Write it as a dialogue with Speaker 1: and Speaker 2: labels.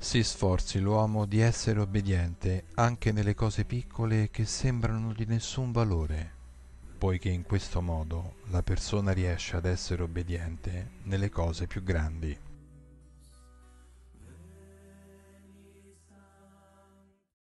Speaker 1: si sforzi l'uomo di essere obbediente anche nelle cose piccole che sembrano di nessun valore, poiché in questo modo la persona riesce ad essere obbediente nelle cose più grandi.